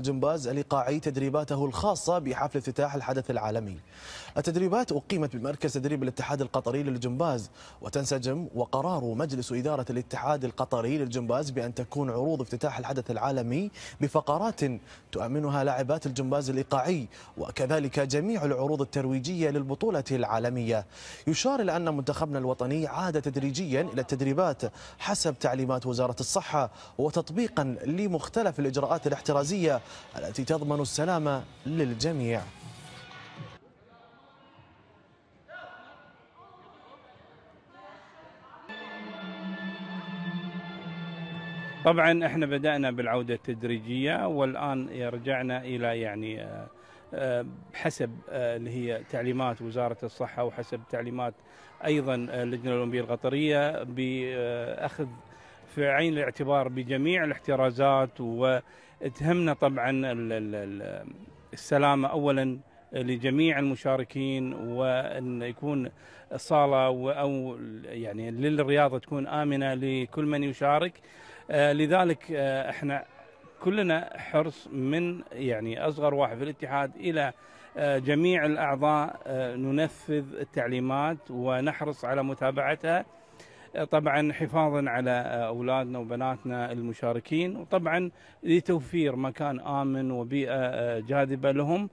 جمباز لقاعي تدريباته الخاصة بحفل افتتاح الحدث العالمي التدريبات أقيمت بمركز تدريب الاتحاد القطري للجمباز وتنسجم وقرار مجلس إدارة الاتحاد القطري للجمباز بأن تكون عروض افتتاح الحدث العالمي بفقرات تؤمنها لاعبات الجمباز الإيقاعي وكذلك جميع العروض الترويجية للبطولة العالمية يشار إلى أن منتخبنا الوطني عاد تدريجيا إلى التدريبات حسب تعليمات وزارة الصحة وتطبيقا لمختلف الإجراءات الاحترازية التي تضمن السلام للجميع طبعا احنا بدأنا بالعودة التدريجية والآن رجعنا إلى يعني آه، آه، حسب آه، اللي هي تعليمات وزارة الصحة وحسب تعليمات أيضا اللجنة الأولمبية القطرية بأخذ في عين الاعتبار بجميع الاحترازات وتهمنا طبعا السلامة أولا لجميع المشاركين وأن يكون الصالة أو يعني للرياضة تكون آمنة لكل من يشارك آه، لذلك آه، احنا كلنا حرص من يعني أصغر واحد في الاتحاد إلى آه، جميع الأعضاء ننفذ التعليمات ونحرص على متابعتها طبعا حفاظا على أولادنا وبناتنا المشاركين وطبعا لتوفير مكان آمن وبيئة جاذبة لهم